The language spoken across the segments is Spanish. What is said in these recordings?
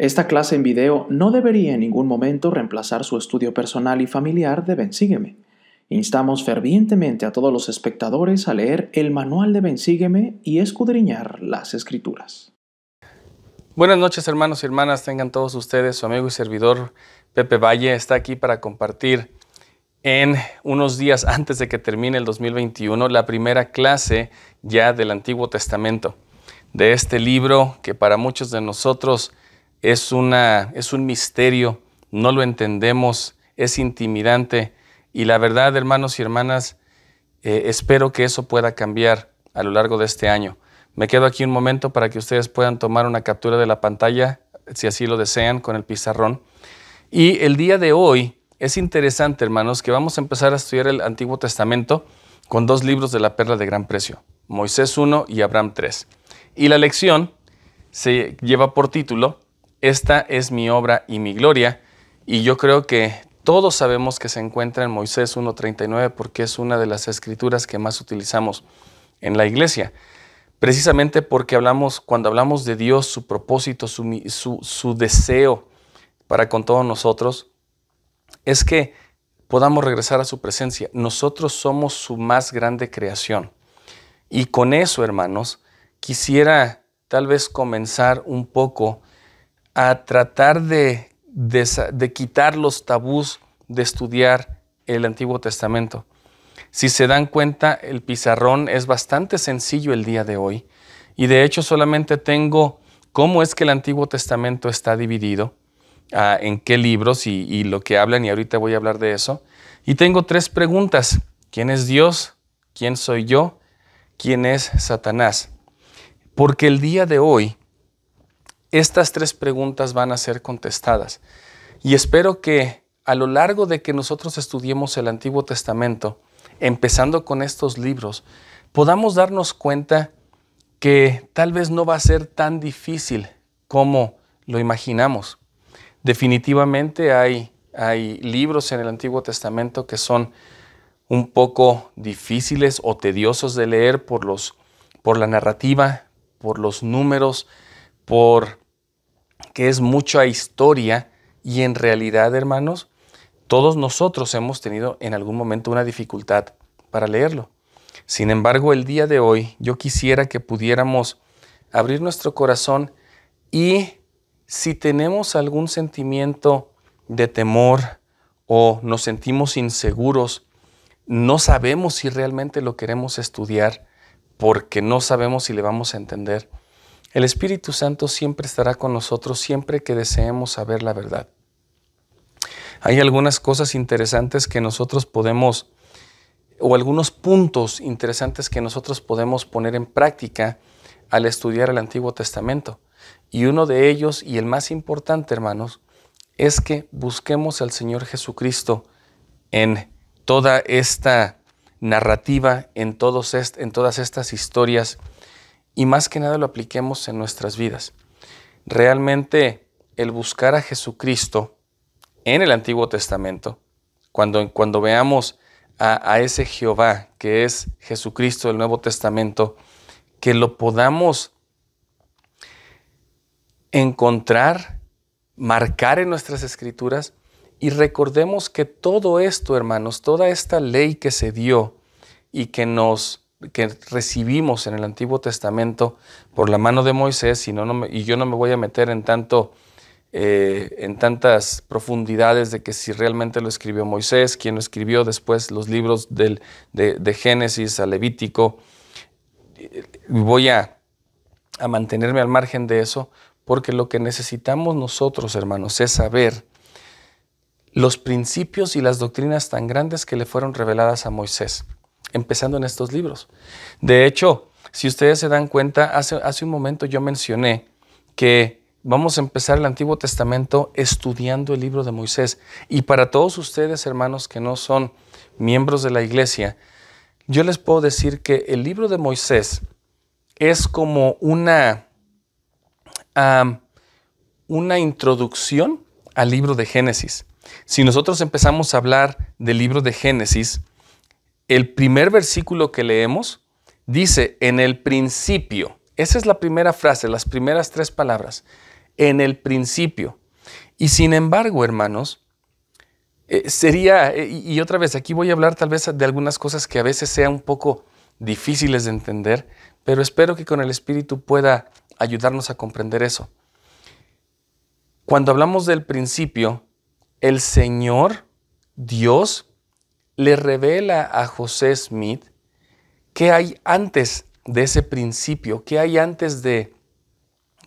Esta clase en video no debería en ningún momento reemplazar su estudio personal y familiar de Bensígueme. Instamos fervientemente a todos los espectadores a leer el manual de Bensígueme y escudriñar las escrituras. Buenas noches hermanos y hermanas, tengan todos ustedes, su amigo y servidor Pepe Valle está aquí para compartir en unos días antes de que termine el 2021 la primera clase ya del Antiguo Testamento, de este libro que para muchos de nosotros es, una, es un misterio, no lo entendemos, es intimidante. Y la verdad, hermanos y hermanas, eh, espero que eso pueda cambiar a lo largo de este año. Me quedo aquí un momento para que ustedes puedan tomar una captura de la pantalla, si así lo desean, con el pizarrón. Y el día de hoy es interesante, hermanos, que vamos a empezar a estudiar el Antiguo Testamento con dos libros de la perla de gran precio, Moisés 1 y Abraham 3. Y la lección se lleva por título esta es mi obra y mi gloria. Y yo creo que todos sabemos que se encuentra en Moisés 1.39 porque es una de las escrituras que más utilizamos en la iglesia. Precisamente porque hablamos, cuando hablamos de Dios, su propósito, su, su deseo para con todos nosotros, es que podamos regresar a su presencia. Nosotros somos su más grande creación. Y con eso, hermanos, quisiera tal vez comenzar un poco a tratar de, quitar los tabús de estudiar el Antiguo Testamento. Si se dan cuenta, el pizarrón es bastante sencillo el día de hoy. Y de hecho solamente tengo cómo es que el Antiguo Testamento está dividido, ah, en qué libros y, y, lo que hablan, y ahorita voy a hablar de eso. Y tengo tres preguntas. ¿Quién es Dios? ¿Quién soy yo? ¿Quién es Satanás? Porque el día de hoy estas tres preguntas van a ser contestadas. Y espero que a lo largo de que nosotros estudiemos el Antiguo Testamento, empezando con estos libros, podamos darnos cuenta que tal vez no va a ser tan difícil como lo imaginamos. Definitivamente hay, hay libros en el Antiguo Testamento que son un poco difíciles o tediosos de leer por, los, por la narrativa, por los números, por que es mucha historia y en realidad, hermanos, todos nosotros hemos tenido en algún momento una dificultad para leerlo. Sin embargo, el día de hoy yo quisiera que pudiéramos abrir nuestro corazón y si tenemos algún sentimiento de temor o nos sentimos inseguros, no sabemos si realmente lo queremos estudiar porque no sabemos si le vamos a entender. El Espíritu Santo siempre estará con nosotros siempre que deseemos saber la verdad. Hay algunas cosas interesantes que nosotros podemos, o algunos puntos interesantes que nosotros podemos poner en práctica al estudiar el Antiguo Testamento. Y uno de ellos, y el más importante, hermanos, es que busquemos al Señor Jesucristo en toda esta narrativa, en, todas estas historias y más que nada lo apliquemos en nuestras vidas. Realmente el buscar a Jesucristo en el Antiguo Testamento, cuando, cuando veamos a, a ese Jehová que es Jesucristo del Nuevo Testamento, que lo podamos encontrar, marcar en nuestras escrituras y recordemos que todo esto, hermanos, toda esta ley que se dio y que nos que recibimos en el Antiguo Testamento por la mano de Moisés, y, yo no me voy a meter en, tanto, eh, en tantas profundidades de que si realmente lo escribió Moisés, quien lo escribió después los libros de, Génesis a Levítico. Eh, voy a, a mantenerme al margen de eso, porque lo que necesitamos nosotros, hermanos, es saber los principios y las doctrinas tan grandes que le fueron reveladas a Moisés empezando en estos libros. De hecho, si ustedes se dan cuenta, hace, hace un momento yo mencioné que vamos a empezar el Antiguo Testamento estudiando el libro de Moisés. Y para todos ustedes, hermanos, que no son miembros de la iglesia, yo les puedo decir que el libro de Moisés es como una, una introducción al libro de Génesis. Si nosotros empezamos a hablar del libro de Génesis, el primer versículo que leemos dice, en el principio, esa es la primera frase, las primeras tres palabras, en el principio. Y sin embargo, hermanos, eh, sería, eh, y otra vez, aquí voy a hablar tal vez de algunas cosas que a veces sean un poco difíciles de entender, pero espero que con el Espíritu pueda ayudarnos a comprender eso. Cuando hablamos del principio, el Señor, Dios, le revela a José Smith qué hay antes de ese principio, qué hay antes de,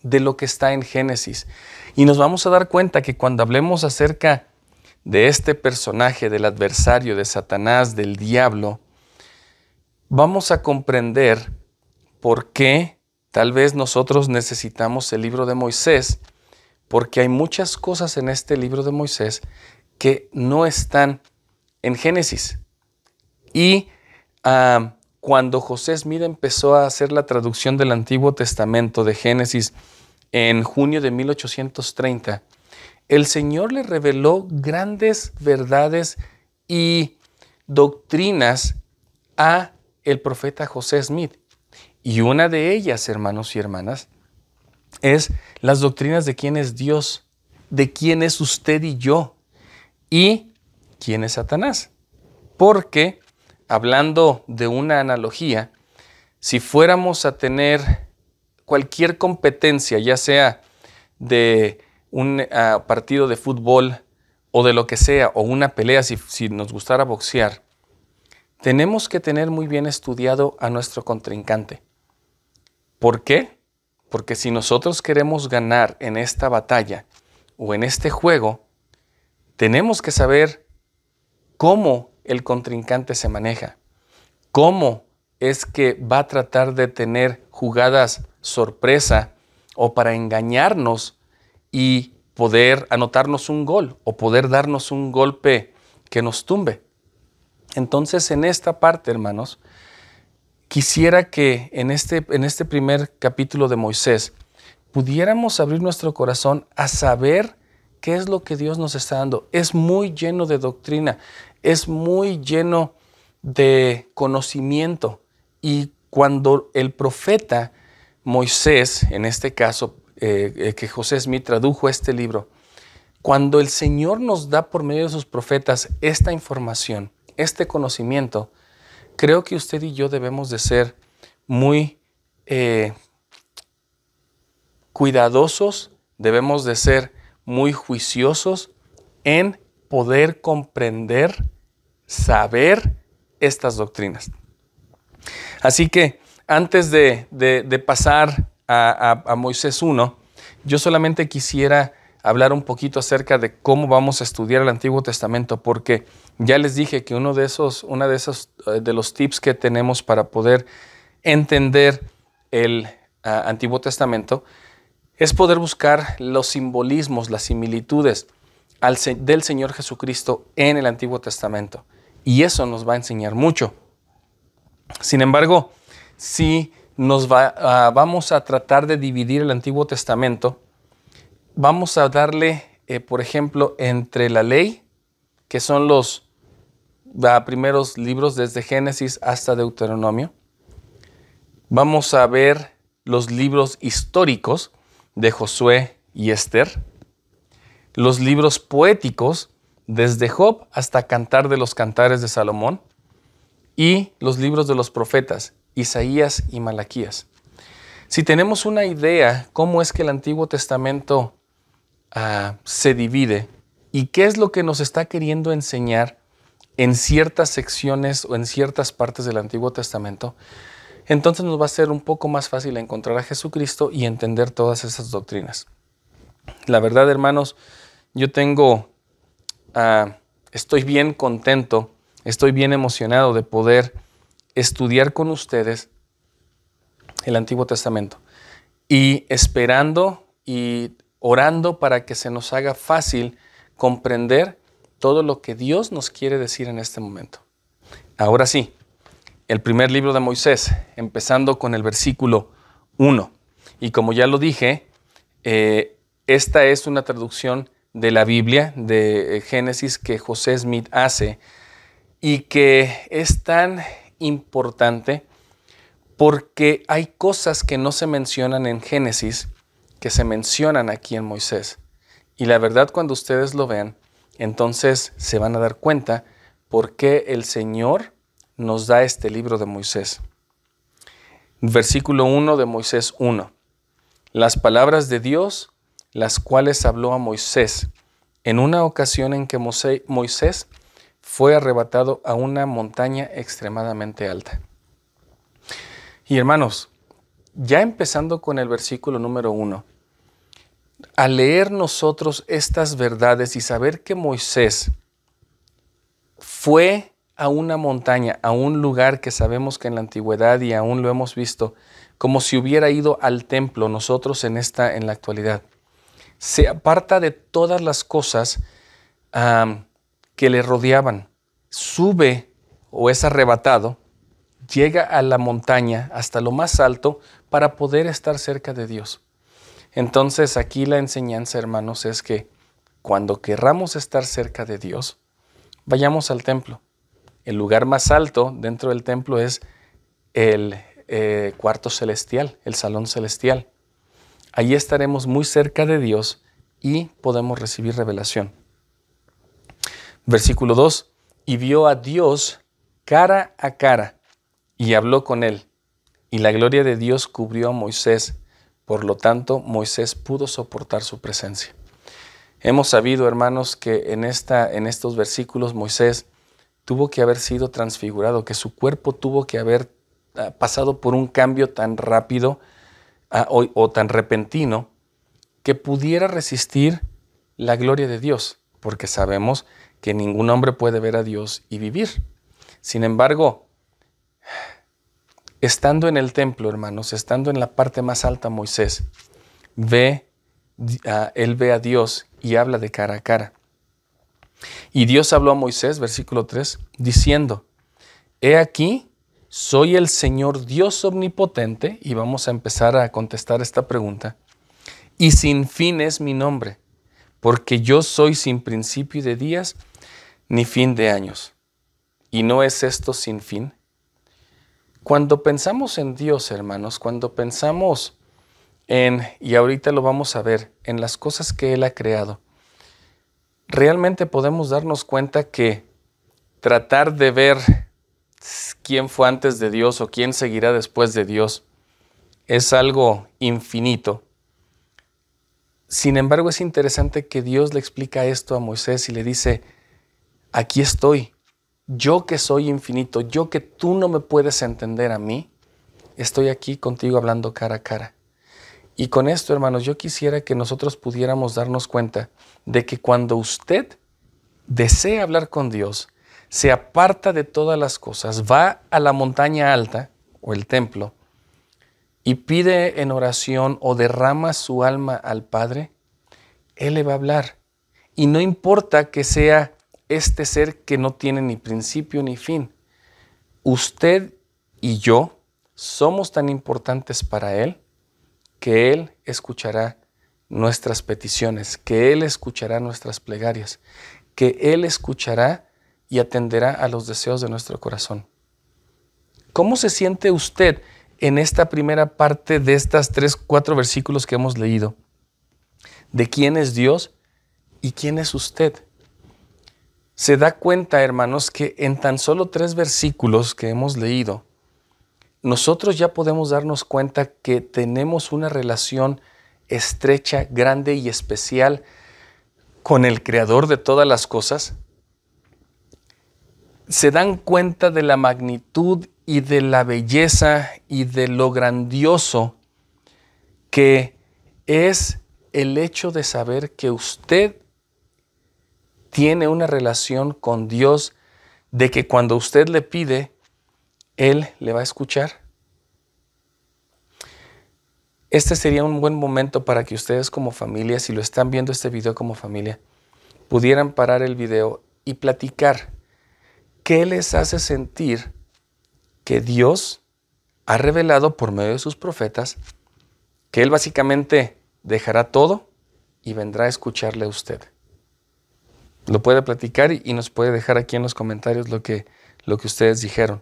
de lo que está en Génesis. Y nos vamos a dar cuenta que cuando hablemos acerca de este personaje, del adversario, de Satanás, del diablo, vamos a comprender por qué tal vez nosotros necesitamos el libro de Moisés, porque hay muchas cosas en este libro de Moisés que no están en Génesis. Y cuando José Smith empezó a hacer la traducción del Antiguo Testamento de Génesis en junio de 1830, el Señor le reveló grandes verdades y doctrinas a el profeta José Smith. Y una de ellas, hermanos y hermanas, es las doctrinas de quién es Dios, de quién es usted y yo, y quién es Satanás. Porque, hablando de una analogía, si fuéramos a tener cualquier competencia, ya sea de un ah, partido de fútbol o de lo que sea, o una pelea si nos gustara boxear, tenemos que tener muy bien estudiado a nuestro contrincante. ¿Por qué? Porque si nosotros queremos ganar en esta batalla o en este juego, tenemos que saber cómo el contrincante se maneja, cómo es que va a tratar de tener jugadas sorpresa o para engañarnos y poder anotarnos un gol o poder darnos un golpe que nos tumbe. Entonces en esta parte, hermanos, quisiera que en este, en este primer capítulo de Moisés pudiéramos abrir nuestro corazón a saber qué es lo que Dios nos está dando. Es muy lleno de doctrina, es muy lleno de conocimiento y cuando el profeta Moisés, en este caso, eh, eh, que José Smith tradujo este libro, cuando el Señor nos da por medio de sus profetas esta información, este conocimiento, creo que usted y yo debemos de ser muy eh, cuidadosos, debemos de ser muy juiciosos en poder comprender, saber estas doctrinas. Así que antes de, pasar a, Moisés 1, yo solamente quisiera hablar un poquito acerca de cómo vamos a estudiar el Antiguo Testamento, porque ya les dije que uno de esos, una de esos eh, de los tips que tenemos para poder entender el ah, Antiguo Testamento es poder buscar los simbolismos, las similitudes del Señor Jesucristo en el Antiguo Testamento. Y eso nos va a enseñar mucho. Sin embargo, si nos ah, vamos a tratar de dividir el Antiguo Testamento, vamos a darle, eh, por ejemplo, entre la ley, que son los ah, primeros libros desde Génesis hasta Deuteronomio, vamos a ver los libros históricos de Josué y Esther, los libros poéticos, desde Job hasta Cantar de los Cantares de Salomón, y los libros de los profetas, Isaías y Malaquías. Si tenemos una idea cómo es que el Antiguo Testamento ah, se divide y qué es lo que nos está queriendo enseñar en ciertas secciones o en ciertas partes del Antiguo Testamento, entonces nos va a ser un poco más fácil encontrar a Jesucristo y entender todas esas doctrinas. La verdad, hermanos, yo tengo, ah, estoy bien contento, estoy bien emocionado de poder estudiar con ustedes el Antiguo Testamento y esperando y orando para que se nos haga fácil comprender todo lo que Dios nos quiere decir en este momento. Ahora sí, el primer libro de Moisés, empezando con el versículo 1. Y como ya lo dije, eh, esta es una traducción de la Biblia, de eh, Génesis, que José Smith hace y que es tan importante porque hay cosas que no se mencionan en Génesis que se mencionan aquí en Moisés. Y la verdad cuando ustedes lo vean, entonces se van a dar cuenta por qué el Señor nos da este libro de Moisés. Versículo 1 de Moisés 1. Las palabras de Dios las cuales habló a Moisés en una ocasión en que Moisés fue arrebatado a una montaña extremadamente alta. Y hermanos, ya empezando con el versículo número uno, al leer nosotros estas verdades y saber que Moisés fue a una montaña, a un lugar que sabemos que en la antigüedad y aún lo hemos visto, como si hubiera ido al templo nosotros en esta en la actualidad se aparta de todas las cosas que le rodeaban, sube o es arrebatado, llega a la montaña hasta lo más alto para poder estar cerca de Dios. Entonces aquí la enseñanza, hermanos, es que cuando querramos estar cerca de Dios, vayamos al templo. El lugar más alto dentro del templo es el eh, cuarto celestial, el salón celestial. Allí estaremos muy cerca de Dios y podemos recibir revelación. Versículo 2. Y vio a Dios cara a cara y habló con él. Y la gloria de Dios cubrió a Moisés. Por lo tanto, Moisés pudo soportar su presencia. Hemos sabido, hermanos, que en, esta, en estos versículos Moisés tuvo que haber sido transfigurado, que su cuerpo tuvo que haber ah, pasado por un cambio tan rápido o, tan repentino que pudiera resistir la gloria de Dios, porque sabemos que ningún hombre puede ver a Dios y vivir. Sin embargo, estando en el templo, hermanos, estando en la parte más alta, Moisés ve, él ve a Dios y habla de cara a cara. Y Dios habló a Moisés, versículo 3, diciendo, He aquí, ¿Soy el Señor Dios omnipotente? Y vamos a empezar a contestar esta pregunta. Y sin fin es mi nombre, porque yo soy sin principio de días ni fin de años. ¿Y no es esto sin fin? Cuando pensamos en Dios, hermanos, cuando pensamos en, y ahorita lo vamos a ver, en las cosas que Él ha creado, realmente podemos darnos cuenta que tratar de ver quién fue antes de Dios o quién seguirá después de Dios. Es algo infinito. Sin embargo, es interesante que Dios le explica esto a Moisés y le dice, aquí estoy, yo que soy infinito, yo que tú no me puedes entender a mí, estoy aquí contigo hablando cara a cara. Y con esto, hermanos, yo quisiera que nosotros pudiéramos darnos cuenta de que cuando usted desea hablar con Dios, se aparta de todas las cosas, va a la montaña alta o el templo y pide en oración o derrama su alma al Padre, Él le va a hablar. Y no importa que sea este ser que no tiene ni principio ni fin. Usted y yo somos tan importantes para Él que Él escuchará nuestras peticiones, que Él escuchará nuestras plegarias, que Él escuchará y atenderá a los deseos de nuestro corazón. ¿Cómo se siente usted en esta primera parte de estas tres, cuatro versículos que hemos leído? ¿De quién es Dios y quién es usted? Se da cuenta, hermanos, que en tan solo tres versículos que hemos leído, nosotros ya podemos darnos cuenta que tenemos una relación estrecha, grande y especial con el creador de todas las cosas, se dan cuenta de la magnitud y de la belleza y de lo grandioso que es el hecho de saber que usted tiene una relación con Dios, de que cuando usted le pide, Él le va a escuchar. Este sería un buen momento para que ustedes como familia, si lo están viendo este video como familia, pudieran parar el video y platicar ¿qué les hace sentir que Dios ha revelado por medio de sus profetas que Él básicamente dejará todo y vendrá a escucharle a usted? Lo puede platicar y nos puede dejar aquí en los comentarios lo que, lo que ustedes dijeron.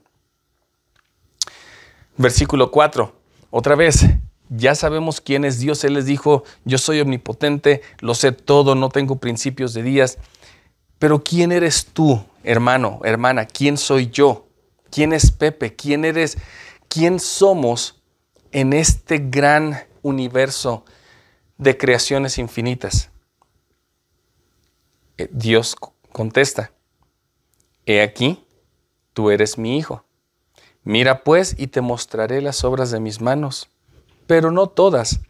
Versículo 4. Otra vez, ya sabemos quién es Dios. Él les dijo, yo soy omnipotente, lo sé todo, no tengo principios de días. Pero ¿quién eres tú hermano, hermana, ¿quién soy yo? ¿Quién es Pepe? ¿Quién eres? ¿Quién somos en este gran universo de creaciones infinitas? Eh, Dios contesta, He aquí, tú eres mi hijo. Mira pues y te mostraré las obras de mis manos, pero no todas,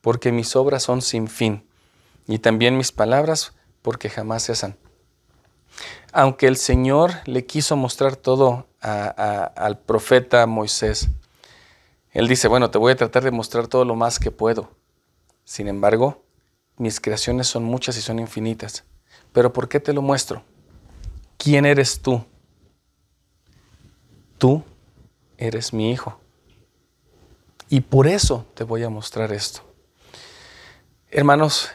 porque mis obras son sin fin, y también mis palabras, porque jamás se cesan aunque el Señor le quiso mostrar todo al profeta Moisés, él dice, bueno, te voy a tratar de mostrar todo lo más que puedo. Sin embargo, mis creaciones son muchas y son infinitas. Pero ¿por qué te lo muestro? ¿Quién eres tú? Tú eres mi hijo. Y por eso te voy a mostrar esto. Hermanos,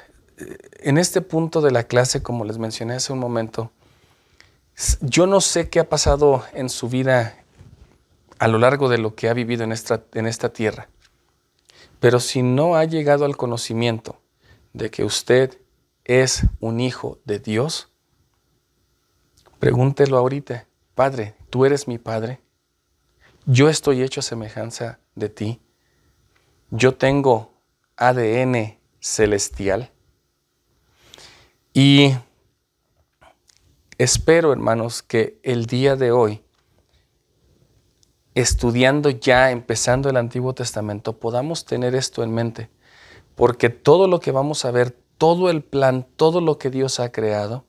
en este punto de la clase, como les mencioné hace un momento, yo no sé qué ha pasado en su vida a lo largo de lo que ha vivido en esta, en esta tierra, pero si no ha llegado al conocimiento de que usted es un hijo de Dios, pregúntelo ahorita, Padre, tú eres mi Padre, yo estoy hecho a semejanza de ti, yo tengo ADN celestial y Espero, hermanos, que el día de hoy, estudiando ya, empezando el Antiguo Testamento, podamos tener esto en mente, porque todo lo que vamos a ver, todo el plan, todo lo que Dios ha creado,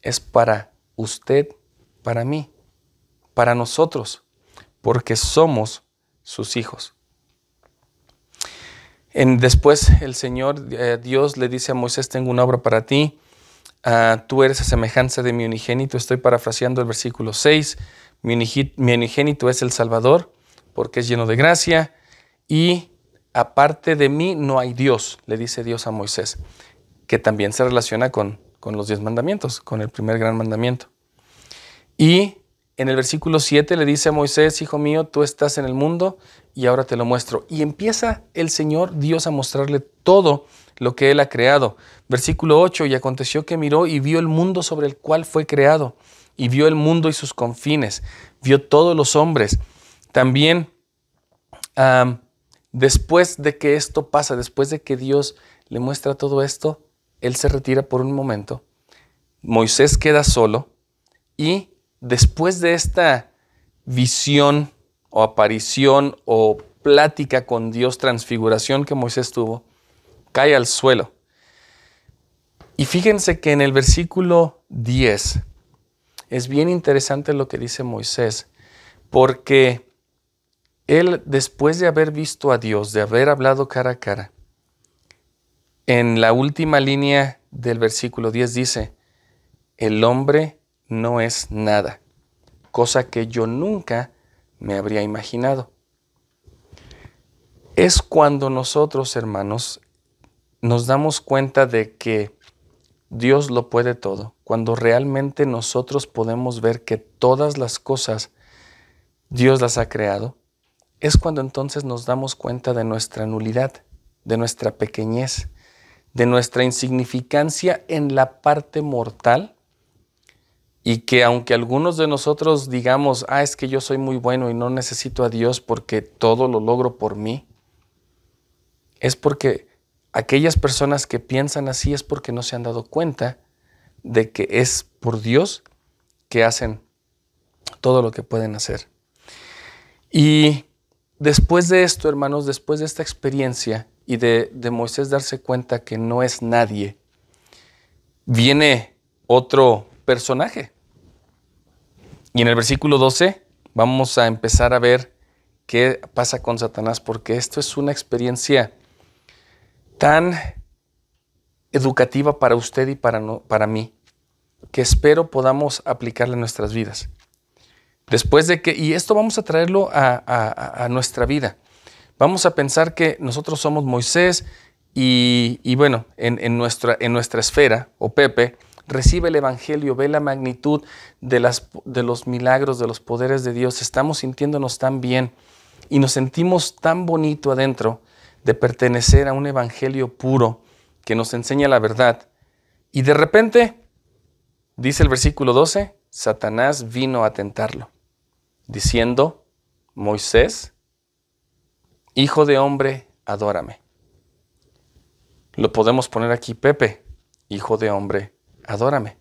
es para usted, para mí, para nosotros, porque somos sus hijos. En, después el Señor eh, Dios le dice a Moisés, tengo una obra para ti, Ah, tú eres a semejanza de mi unigénito. Estoy parafraseando el versículo 6. Mi, unigénito es el Salvador porque es lleno de gracia y aparte de mí no hay Dios, le dice Dios a Moisés, que también se relaciona con, con los diez mandamientos, con el primer gran mandamiento. Y en el versículo 7 le dice a Moisés, hijo mío, tú estás en el mundo y ahora te lo muestro. Y empieza el Señor Dios a mostrarle todo lo que Él ha creado. Versículo 8, y aconteció que miró y vio el mundo sobre el cual fue creado, y vio el mundo y sus confines, vio todos los hombres. También después de que esto pasa, después de que Dios le muestra todo esto, Él se retira por un momento, Moisés queda solo, y después de esta visión o aparición o plática con Dios, transfiguración que Moisés tuvo, cae al suelo. Y fíjense que en el versículo 10 es bien interesante lo que dice Moisés, porque él, después de haber visto a Dios, de haber hablado cara a cara, en la última línea del versículo 10 dice, el hombre no es nada, cosa que yo nunca me habría imaginado. Es cuando nosotros, hermanos, nos damos cuenta de que Dios lo puede todo, cuando realmente nosotros podemos ver que todas las cosas Dios las ha creado, es cuando entonces nos damos cuenta de nuestra nulidad, de nuestra pequeñez, de nuestra insignificancia en la parte mortal y que aunque algunos de nosotros digamos, ah, es que yo soy muy bueno y no necesito a Dios porque todo lo logro por mí, es porque aquellas personas que piensan así es porque no se han dado cuenta de que es por Dios que hacen todo lo que pueden hacer. Y después de esto, hermanos, después de esta experiencia y de, Moisés darse cuenta que no es nadie, viene otro personaje. Y en el versículo 12 vamos a empezar a ver qué pasa con Satanás, porque esto es una experiencia tan educativa para usted y para, para mí, que espero podamos aplicarla en nuestras vidas. Después de que, y esto vamos a traerlo a, nuestra vida. Vamos a pensar que nosotros somos Moisés y, bueno, en, nuestra, en nuestra esfera, o Pepe, recibe el Evangelio, ve la magnitud de, las, de los milagros, de los poderes de Dios. Estamos sintiéndonos tan bien y nos sentimos tan bonito adentro de pertenecer a un evangelio puro que nos enseña la verdad. Y de repente, dice el versículo 12, Satanás vino a tentarlo, diciendo, Moisés, hijo de hombre, adórame. Lo podemos poner aquí, Pepe, hijo de hombre, adórame.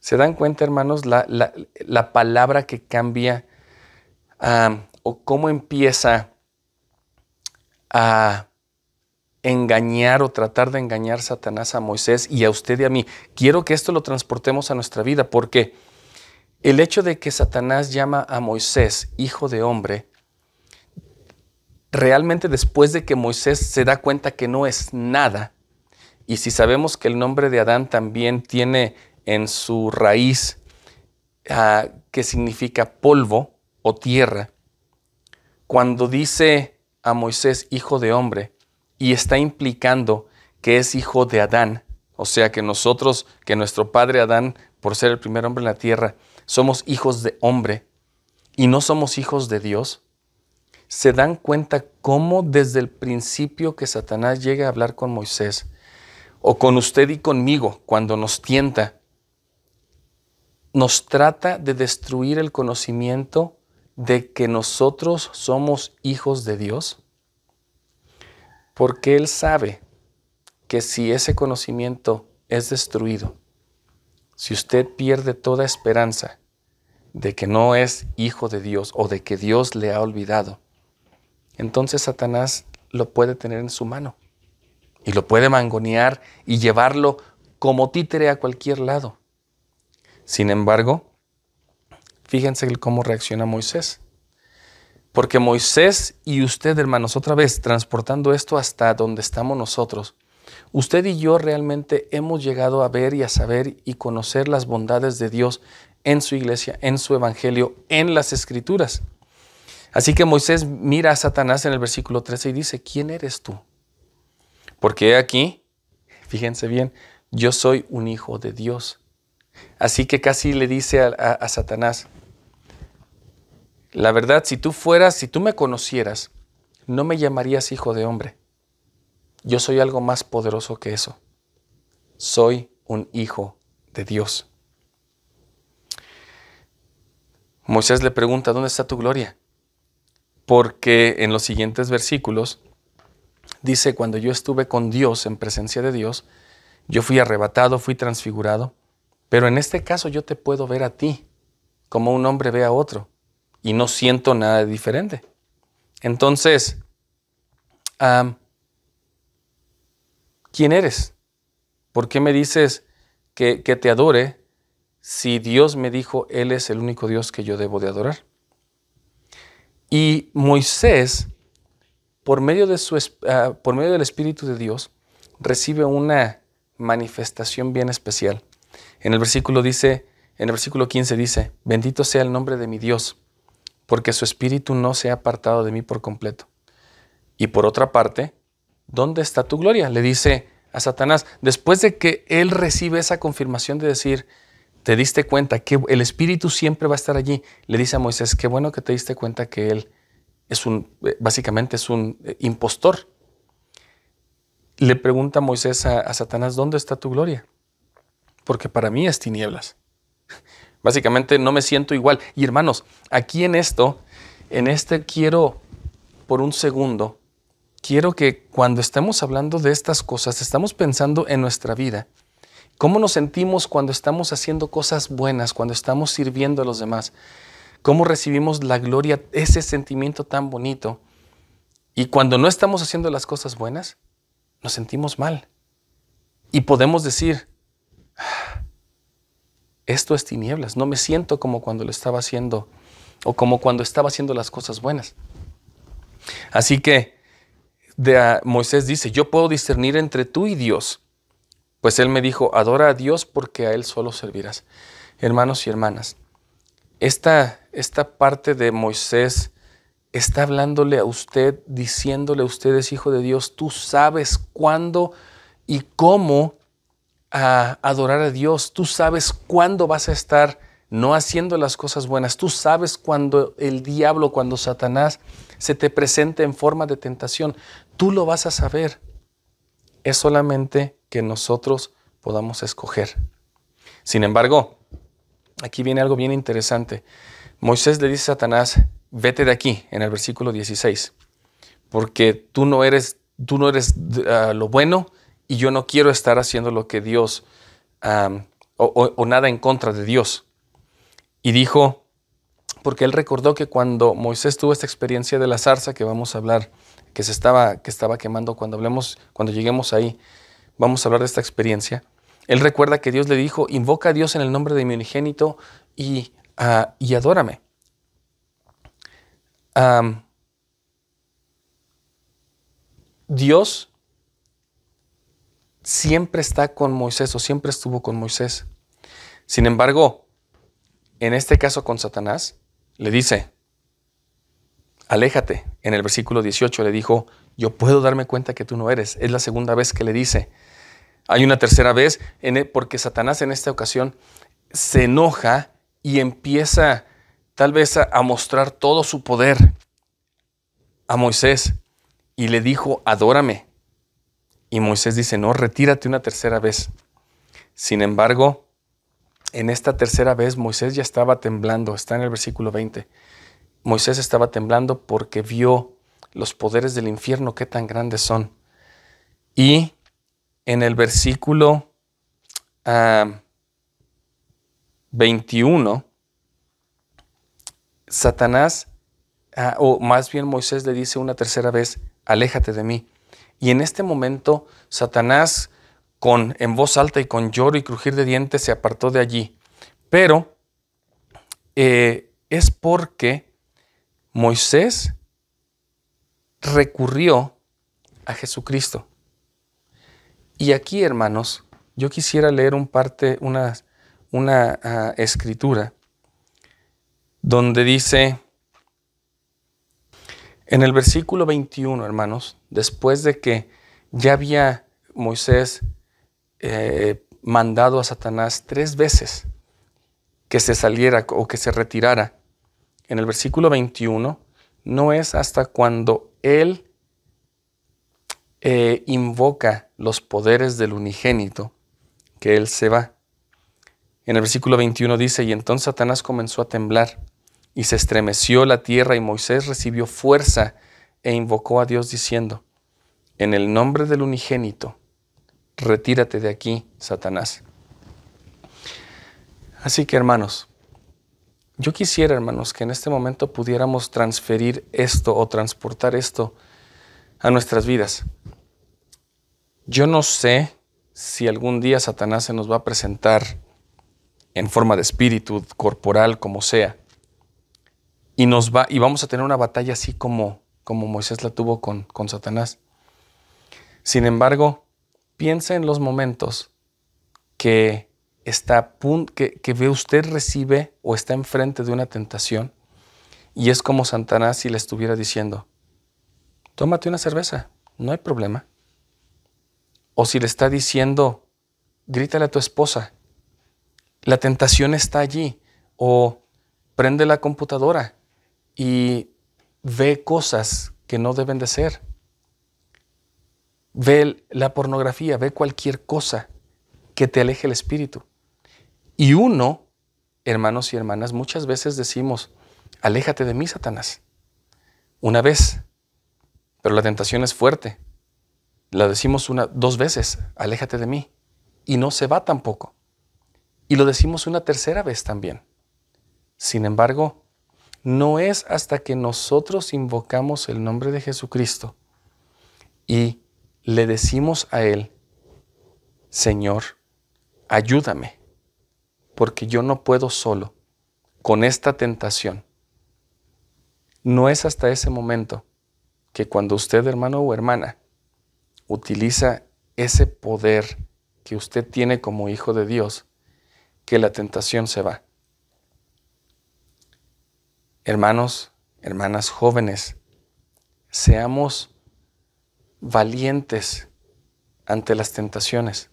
¿Se dan cuenta, hermanos, la, palabra que cambia ah, o cómo empieza a engañar o tratar de engañar Satanás a Moisés y a usted y a mí. Quiero que esto lo transportemos a nuestra vida porque el hecho de que Satanás llama a Moisés hijo de hombre, realmente después de que Moisés se da cuenta que no es nada, y si sabemos que el nombre de Adán también tiene en su raíz ah, que significa polvo o tierra, cuando dice a Moisés hijo de hombre y está implicando que es hijo de Adán. O sea que nosotros, que nuestro padre Adán, por ser el primer hombre en la tierra, somos hijos de hombre y no somos hijos de Dios. ¿Se dan cuenta cómo desde el principio que Satanás llega a hablar con Moisés o con usted y conmigo cuando nos tienta, nos trata de destruir el conocimiento de que nosotros somos hijos de Dios? Porque Él sabe que si ese conocimiento es destruido, si usted pierde toda esperanza de que no es hijo de Dios o de que Dios le ha olvidado, entonces Satanás lo puede tener en su mano y lo puede mangonear y llevarlo como títere a cualquier lado. Sin embargo, Fíjense cómo reacciona Moisés. Porque Moisés y usted, hermanos, otra vez transportando esto hasta donde estamos nosotros, usted y yo realmente hemos llegado a ver y a saber y conocer las bondades de Dios en su iglesia, en su evangelio, en las escrituras. Así que Moisés mira a Satanás en el versículo 13 y dice, ¿quién eres tú? Porque aquí, fíjense bien, yo soy un hijo de Dios. Así que casi le dice a, Satanás, la verdad, si tú fueras, si tú me conocieras, no me llamarías hijo de hombre. Yo soy algo más poderoso que eso. Soy un hijo de Dios. Moisés le pregunta, ¿dónde está tu gloria? Porque en los siguientes versículos dice, cuando yo estuve con Dios, en presencia de Dios, yo fui arrebatado, fui transfigurado, pero en este caso yo te puedo ver a ti, como un hombre ve a otro y no siento nada diferente. Entonces, ¿quién eres? ¿Por qué me dices que, te adore si Dios me dijo, Él es el único Dios que yo debo de adorar? Y Moisés, por medio, de su, ah, por medio del Espíritu de Dios, recibe una manifestación bien especial. En el versículo dice, en el versículo 15 dice, bendito sea el nombre de mi Dios, porque su espíritu no se ha apartado de mí por completo. Y por otra parte, ¿dónde está tu gloria? Le dice a Satanás, después de que él recibe esa confirmación de decir, te diste cuenta que el espíritu siempre va a estar allí, le dice a Moisés, qué bueno que te diste cuenta que él es un, eh, básicamente es un eh, impostor. Le pregunta a Moisés a Satanás, ¿dónde está tu gloria? Porque para mí es tinieblas. Básicamente no me siento igual. Y hermanos, aquí en esto, en este quiero, por un segundo, quiero que cuando estamos hablando de estas cosas, estamos pensando en nuestra vida. ¿Cómo nos sentimos cuando estamos haciendo cosas buenas, cuando estamos sirviendo a los demás? ¿Cómo recibimos la gloria, ese sentimiento tan bonito? Y cuando no estamos haciendo las cosas buenas, nos sentimos mal. Y podemos decir, ah, esto es tinieblas, no me siento como cuando lo estaba haciendo o como cuando estaba haciendo las cosas buenas. Así que de, Moisés dice, yo puedo discernir entre tú y Dios. Pues él me dijo, adora a Dios porque a él solo servirás. Hermanos y hermanas, esta, esta parte de Moisés está hablándole a usted, diciéndole a usted, es hijo de Dios, tú sabes cuándo y cómo a adorar a Dios, tú sabes cuándo vas a estar no haciendo las cosas buenas. Tú sabes cuando el diablo, cuando Satanás se te presenta en forma de tentación. Tú lo vas a saber. Es solamente que nosotros podamos escoger. Sin embargo, aquí viene algo bien interesante. Moisés le dice a Satanás, vete de aquí, en el versículo 16, porque tú no eres, tú no eres ah, lo bueno, y yo no quiero estar haciendo lo que Dios, o, nada en contra de Dios. Y dijo, porque él recordó que cuando Moisés tuvo esta experiencia de la zarza que vamos a hablar, que se estaba, que estaba quemando, cuando hablemos, cuando lleguemos ahí, vamos a hablar de esta experiencia. Él recuerda que Dios le dijo, invoca a Dios en el nombre de mi unigénito y, ah, y adórame. Dios siempre está con Moisés o siempre estuvo con Moisés. Sin embargo, en este caso con Satanás, le dice, aléjate. En el versículo 18 le dijo, yo puedo darme cuenta que tú no eres. Es la segunda vez que le dice. Hay una tercera vez e, porque Satanás en esta ocasión se enoja y empieza tal vez a mostrar todo su poder a Moisés y le dijo, adórame. Y Moisés dice, no, retírate una tercera vez. Sin embargo, en esta tercera vez Moisés ya estaba temblando, está en el versículo 20. Moisés estaba temblando porque vio los poderes del infierno, qué tan grandes son. Y en el versículo 21, ah, Satanás, ah, o más bien Moisés le dice una tercera vez, aléjate de mí. Y en este momento Satanás, con, en voz alta y con lloro y crujir de dientes, se apartó de allí. Pero eh, es porque Moisés recurrió a Jesucristo. Y aquí, hermanos, yo quisiera leer un parte, una, una ah, escritura donde dice, en el versículo 21, hermanos, después de que ya había Moisés eh, mandado a Satanás tres veces que se saliera o que se retirara, en el versículo 21, no es hasta cuando él eh, invoca los poderes del unigénito que él se va. En el versículo 21 dice, y entonces Satanás comenzó a temblar y se estremeció la tierra y Moisés recibió fuerza e invocó a Dios diciendo, en el nombre del unigénito, retírate de aquí, Satanás. Así que hermanos, yo quisiera, hermanos, que en este momento pudiéramos transferir esto o transportar esto a nuestras vidas. Yo no sé si algún día Satanás se nos va a presentar en forma de espíritu corporal, como sea y va y vamos a tener una batalla así como como Moisés la tuvo con, Satanás. Sin embargo, piensa en los momentos que está que ve usted recibe o está enfrente de una tentación y es como Satanás si le estuviera diciendo, tómate una cerveza, no hay problema. O si le está diciendo, grítale a tu esposa, la tentación está allí, o prende la computadora, y ve cosas que no deben de ser. Ve la pornografía, ve cualquier cosa que te aleje el espíritu. Y uno, hermanos y hermanas, muchas veces decimos, aléjate de mí, Satanás. Una vez, pero la tentación es fuerte. La decimos una, dos veces, aléjate de mí. Y no se va tampoco. Y lo decimos una tercera vez también. Sin embargo, no es hasta que nosotros invocamos el nombre de Jesucristo y le decimos a Él, Señor, ayúdame, porque yo no puedo solo con esta tentación. No es hasta ese momento que cuando usted, hermano o hermana, utiliza ese poder que usted tiene como hijo de Dios, que la tentación se va. Hermanos, hermanas jóvenes, seamos valientes ante las tentaciones.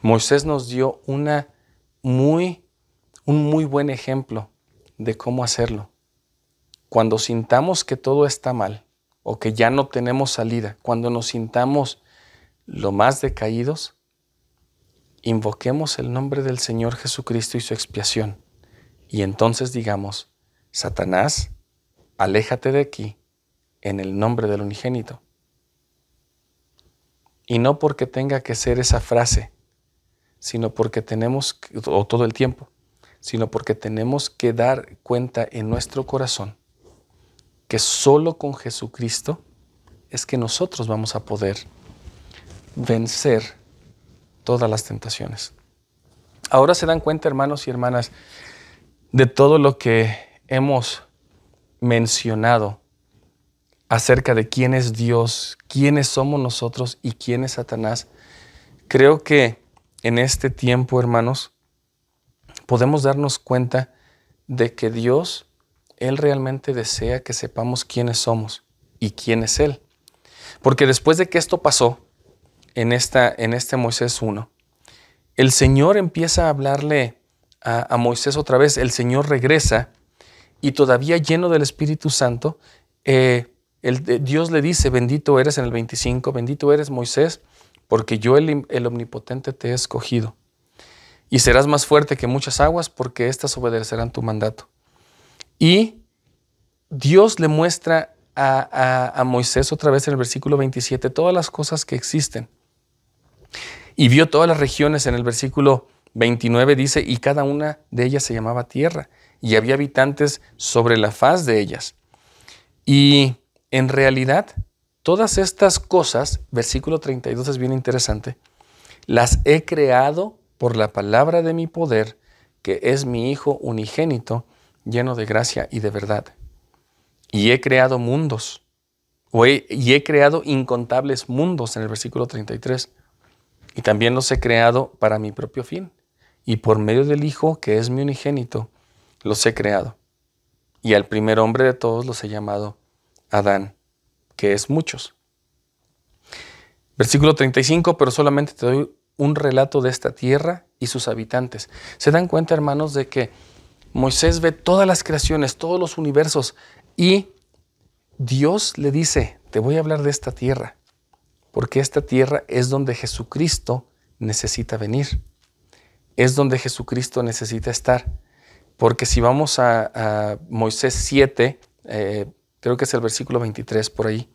Moisés nos dio una muy, un muy buen ejemplo de cómo hacerlo. Cuando sintamos que todo está mal o que ya no tenemos salida, cuando nos sintamos lo más decaídos, invoquemos el nombre del Señor Jesucristo y su expiación y entonces digamos, Satanás, aléjate de aquí en el nombre del unigénito. Y no porque tenga que ser esa frase, sino porque tenemos, o todo el tiempo, sino porque tenemos que dar cuenta en nuestro corazón que solo con Jesucristo es que nosotros vamos a poder vencer todas las tentaciones. Ahora se dan cuenta, hermanos y hermanas, de todo lo que hemos mencionado acerca de quién es Dios, quiénes somos nosotros y quién es Satanás, creo que en este tiempo, hermanos, podemos darnos cuenta de que Dios, Él realmente desea que sepamos quiénes somos y quién es Él. Porque después de que esto pasó en, esta, en este Moisés 1, el Señor empieza a hablarle a, a Moisés otra vez, el Señor regresa y todavía lleno del Espíritu Santo, eh, eh, Dios le dice, bendito eres en el 25, bendito eres Moisés, porque yo el, omnipotente te he escogido. Y serás más fuerte que muchas aguas, porque éstas obedecerán tu mandato. Y Dios le muestra a, a, Moisés otra vez en el versículo 27 todas las cosas que existen. Y vio todas las regiones en el versículo 29, dice, y cada una de ellas se llamaba tierra y había habitantes sobre la faz de ellas. Y en realidad, todas estas cosas, versículo 32 es bien interesante, las he creado por la palabra de mi poder, que es mi Hijo unigénito, lleno de gracia y de verdad. Y he creado mundos, y he creado incontables mundos en el versículo 33. Y también los he creado para mi propio fin, y por medio del Hijo, que es mi unigénito, los he creado. Y al primer hombre de todos los he llamado Adán, que es muchos. Versículo 35, pero solamente te doy un relato de esta tierra y sus habitantes. ¿Se dan cuenta, hermanos, de que Moisés ve todas las creaciones, todos los universos, y Dios le dice, te voy a hablar de esta tierra, porque esta tierra es donde Jesucristo necesita venir, es donde Jesucristo necesita estar. Porque si vamos a, Moisés 7, eh, creo que es el versículo 23 por ahí,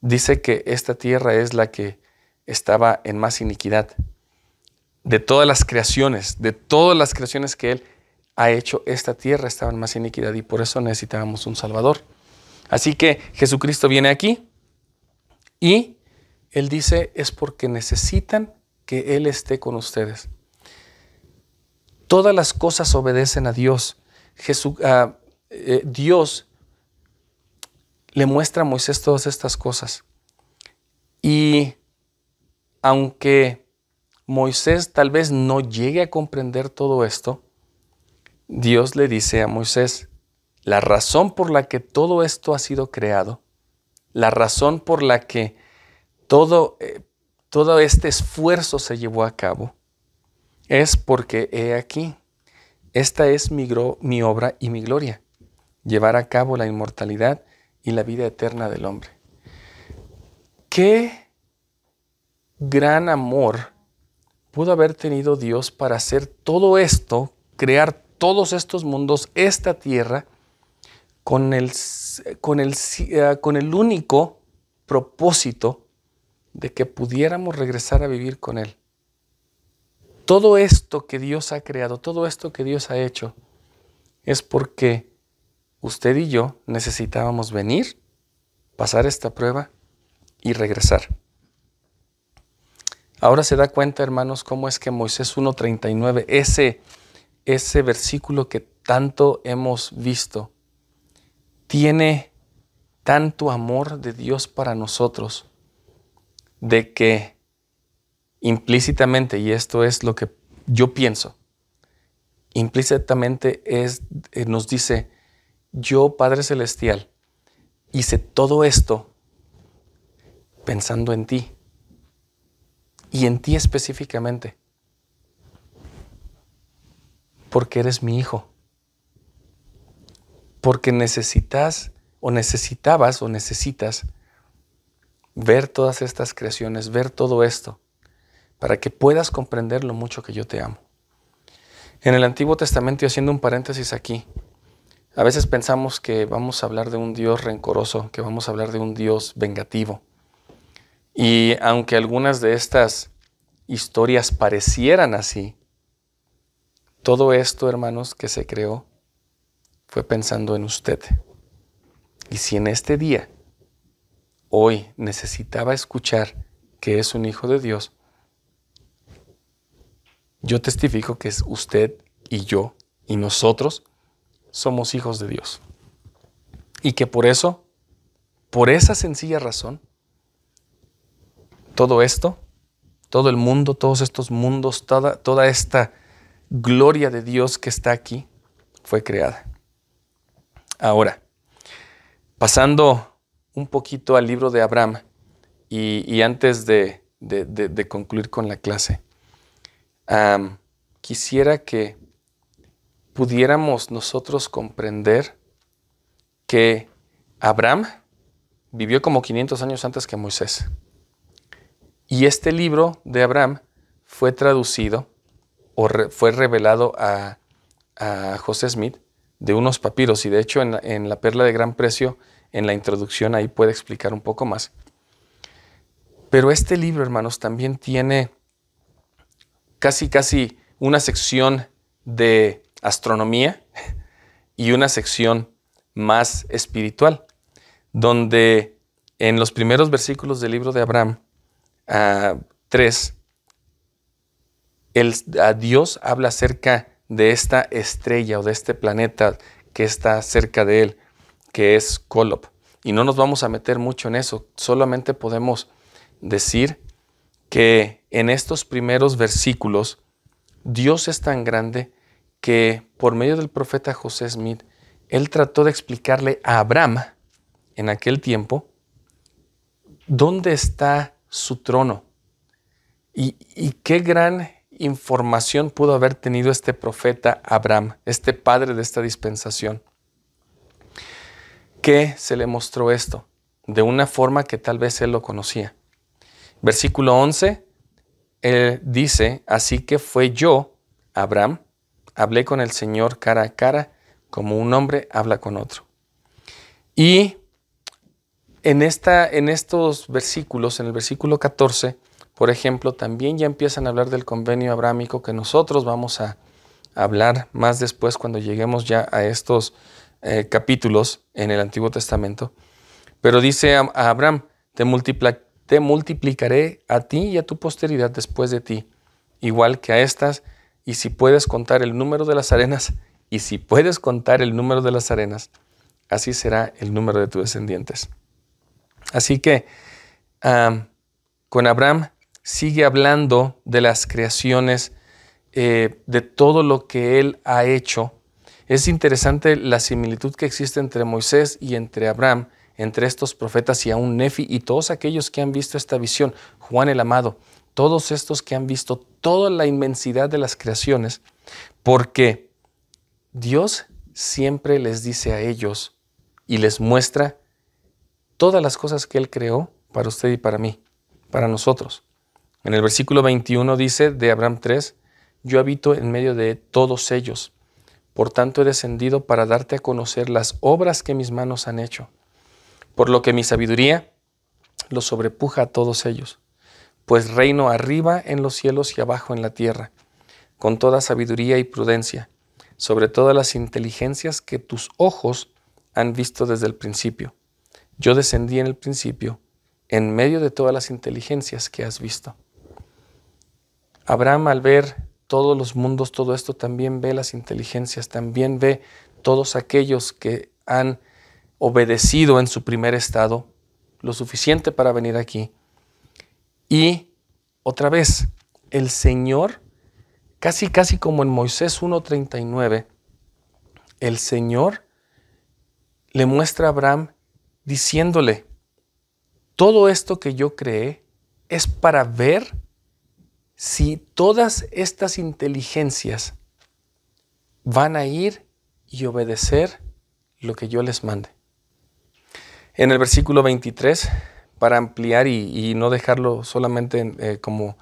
dice que esta tierra es la que estaba en más iniquidad. De todas las creaciones, de todas las creaciones que Él ha hecho, esta tierra estaba en más iniquidad y por eso necesitábamos un Salvador. Así que Jesucristo viene aquí y Él dice, es porque necesitan que Él esté con ustedes. Todas las cosas obedecen a Dios. Jesús, ah, eh, Dios le muestra a Moisés todas estas cosas. Y aunque Moisés tal vez no llegue a comprender todo esto, Dios le dice a Moisés, la razón por la que todo esto ha sido creado, la razón por la que todo, eh, todo este esfuerzo se llevó a cabo, es porque he aquí, esta es mi, obra y mi gloria, llevar a cabo la inmortalidad y la vida eterna del hombre. Qué gran amor pudo haber tenido Dios para hacer todo esto, crear todos estos mundos, esta tierra, con con el, eh, con el único propósito de que pudiéramos regresar a vivir con Él. Todo esto que Dios ha creado, todo esto que Dios ha hecho, es porque usted y yo necesitábamos venir, pasar esta prueba y regresar. Ahora se da cuenta, hermanos, cómo es que Moisés 1.39, ese, ese versículo que tanto hemos visto, tiene tanto amor de Dios para nosotros, de que implícitamente, y esto es lo que yo pienso, implícitamente es, eh, nos dice, yo Padre Celestial, hice todo esto pensando en ti y en ti específicamente, porque eres mi hijo, porque necesitas o necesitabas o necesitas ver todas estas creaciones, ver todo esto para que puedas comprender lo mucho que yo te amo. En el Antiguo Testamento, y haciendo un paréntesis aquí, a veces pensamos que vamos a hablar de un Dios rencoroso, que vamos a hablar de un Dios vengativo. Y aunque algunas de estas historias parecieran así, todo esto, hermanos, que se creó fue pensando en usted. Y si en este día, hoy, necesitaba escuchar que es un hijo de Dios, yo testifico que es usted y yo y nosotros somos hijos de Dios. Y que por eso, por esa sencilla razón, todo esto, todo el mundo, todos estos mundos, toda, toda esta gloria de Dios que está aquí, fue creada. Ahora, pasando un poquito al libro de Abraham y, antes de concluir con la clase, quisiera que pudiéramos nosotros comprender que Abraham vivió como 500 años antes que Moisés. Y este libro de Abraham fue traducido o fue revelado a, a, José Smith de unos papiros. Y de hecho en, en la Perla de Gran Precio, en la introducción ahí puede explicar un poco más. Pero este libro, hermanos, también tiene casi, casi una sección de astronomía y una sección más espiritual, donde en los primeros versículos del libro de Abraham 3, ah, el, Dios habla acerca de esta estrella o de este planeta que está cerca de él, que es Kolob. Y no nos vamos a meter mucho en eso, solamente podemos decir que en estos primeros versículos, Dios es tan grande que por medio del profeta José Smith, él trató de explicarle a Abraham en aquel tiempo dónde está su trono y, qué gran información pudo haber tenido este profeta Abraham, este padre de esta dispensación. ¿Qué se le mostró esto? De una forma que tal vez él lo conocía. Versículo 11 él dice, así que fue yo, Abraham, hablé con el Señor cara a cara, como un hombre habla con otro. Y en, esta, en estos versículos, en el versículo 14, por ejemplo, también ya empiezan a hablar del convenio abrámico que nosotros vamos a hablar más después cuando lleguemos ya a estos eh, capítulos en el Antiguo Testamento. Pero dice a, Abraham, te, multipla, te multiplicaré a ti y a tu posteridad después de ti, igual que a estas, y si puedes contar el número de las arenas, y si puedes contar el número de las arenas, así será el número de tus descendientes. Así que con Abraham sigue hablando de las creaciones, eh, de todo lo que él ha hecho. Es interesante la similitud que existe entre Moisés y entre Abraham, entre estos profetas y aún Nefi y todos aquellos que han visto esta visión, Juan el Amado, todos estos que han visto toda la inmensidad de las creaciones, porque Dios siempre les dice a ellos y les muestra todas las cosas que Él creó para usted y para mí, para nosotros. En el versículo 21 dice de Abraham 3, yo habito en medio de todos ellos, por tanto he descendido para darte a conocer las obras que mis manos han hecho por lo que mi sabiduría los sobrepuja a todos ellos, pues reino arriba en los cielos y abajo en la tierra, con toda sabiduría y prudencia, sobre todas las inteligencias que tus ojos han visto desde el principio. Yo descendí en el principio, en medio de todas las inteligencias que has visto. Abraham al ver todos los mundos, todo esto, también ve las inteligencias, también ve todos aquellos que han obedecido en su primer estado lo suficiente para venir aquí. Y otra vez, el Señor, casi casi como en Moisés 1.39, el Señor le muestra a Abraham diciéndole, todo esto que yo creé es para ver si todas estas inteligencias van a ir y obedecer lo que yo les mande en el versículo 23 para ampliar y, no dejarlo solamente eh, como,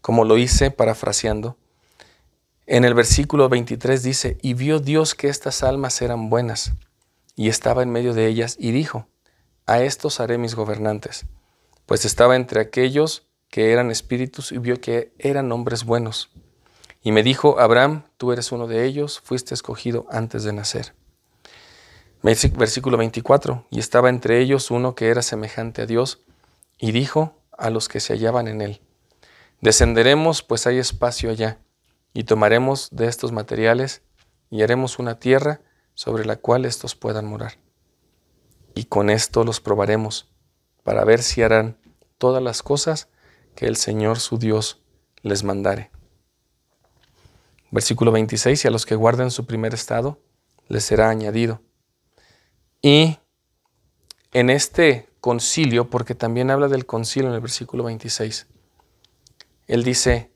como lo hice parafraseando. En el versículo 23 dice, y vio Dios que estas almas eran buenas, y estaba en medio de ellas, y dijo, a estos haré mis gobernantes, pues estaba entre aquellos que eran espíritus y vio que eran hombres buenos. Y me dijo, Abraham, tú eres uno de ellos, fuiste escogido antes de nacer. Versículo 24. Y estaba entre ellos uno que era semejante a Dios, y dijo a los que se hallaban en él, Descenderemos, pues hay espacio allá, y tomaremos de estos materiales, y haremos una tierra sobre la cual estos puedan morar. Y con esto los probaremos, para ver si harán todas las cosas que el Señor su Dios les mandare. Versículo 26, y a los que guarden su primer estado, les será añadido y en este concilio, porque también habla del concilio en el versículo 26, él dice,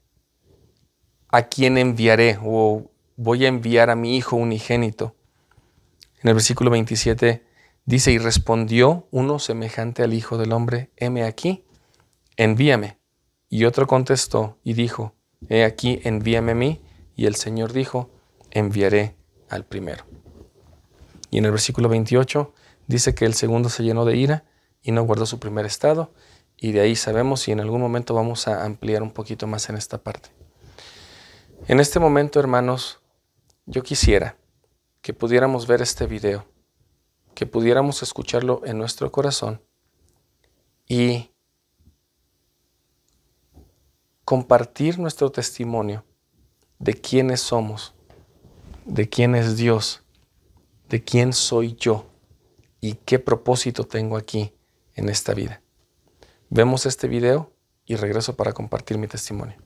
¿a quién enviaré? O voy a enviar a mi hijo unigénito. En el versículo 27 dice, y respondió uno semejante al Hijo del Hombre, heme aquí, envíame. Y otro contestó y dijo, he aquí, envíame a mí. Y el Señor dijo, enviaré al primero. Y en el versículo 28 dice que el segundo se llenó de ira y no guardó su primer estado. Y de ahí sabemos si en algún momento vamos a ampliar un poquito más en esta parte. En este momento, hermanos, yo quisiera que pudiéramos ver este video, que pudiéramos escucharlo en nuestro corazón y compartir nuestro testimonio de quiénes somos, de quién es Dios de quién soy yo y qué propósito tengo aquí en esta vida. Vemos este video y regreso para compartir mi testimonio.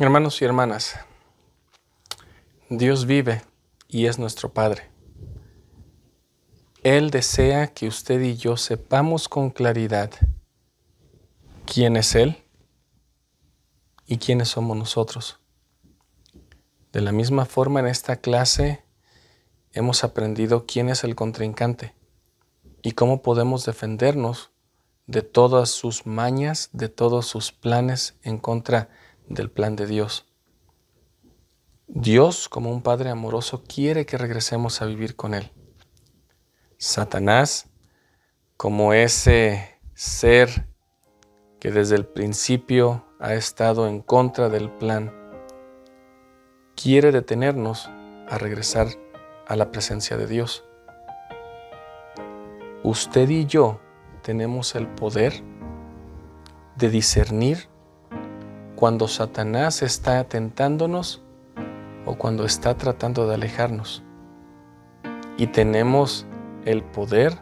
Hermanos y hermanas, Dios vive y es nuestro Padre. Él desea que usted y yo sepamos con claridad quién es Él y quiénes somos nosotros. De la misma forma, en esta clase hemos aprendido quién es el contrincante y cómo podemos defendernos de todas sus mañas, de todos sus planes en contra de del plan de Dios. Dios, como un Padre amoroso, quiere que regresemos a vivir con Él. Satanás, como ese ser que desde el principio ha estado en contra del plan, quiere detenernos a regresar a la presencia de Dios. Usted y yo tenemos el poder de discernir cuando Satanás está atentándonos, o cuando está tratando de alejarnos. Y tenemos el poder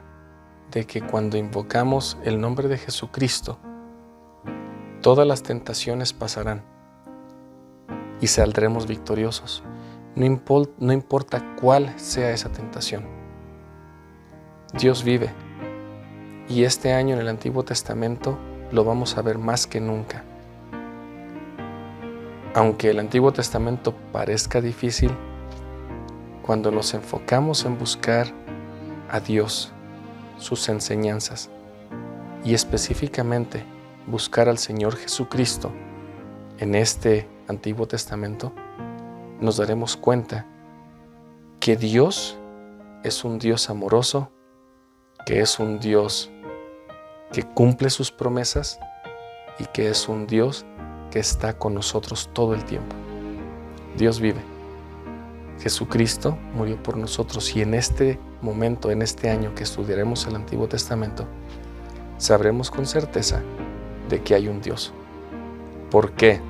de que cuando invocamos el nombre de Jesucristo, todas las tentaciones pasarán y saldremos victoriosos. No, no importa cuál sea esa tentación. Dios vive y este año en el Antiguo Testamento lo vamos a ver más que nunca. Aunque el Antiguo Testamento parezca difícil, cuando nos enfocamos en buscar a Dios, sus enseñanzas, y específicamente buscar al Señor Jesucristo en este Antiguo Testamento, nos daremos cuenta que Dios es un Dios amoroso, que es un Dios que cumple sus promesas y que es un Dios que está con nosotros todo el tiempo. Dios vive. Jesucristo murió por nosotros y en este momento, en este año que estudiaremos el Antiguo Testamento, sabremos con certeza de que hay un Dios. ¿Por qué?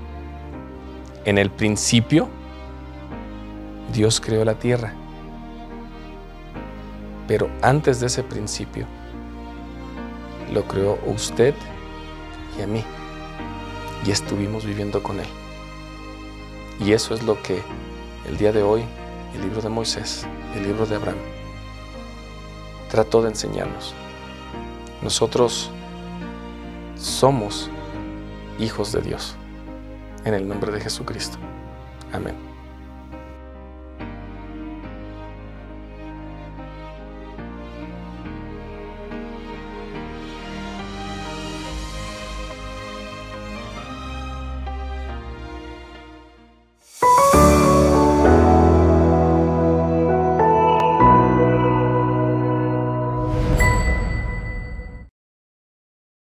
En el principio, Dios creó la tierra. Pero antes de ese principio, lo creó usted y a mí y estuvimos viviendo con Él. Y eso es lo que el día de hoy el libro de Moisés, el libro de Abraham, trató de enseñarnos. Nosotros somos hijos de Dios. En el nombre de Jesucristo. Amén.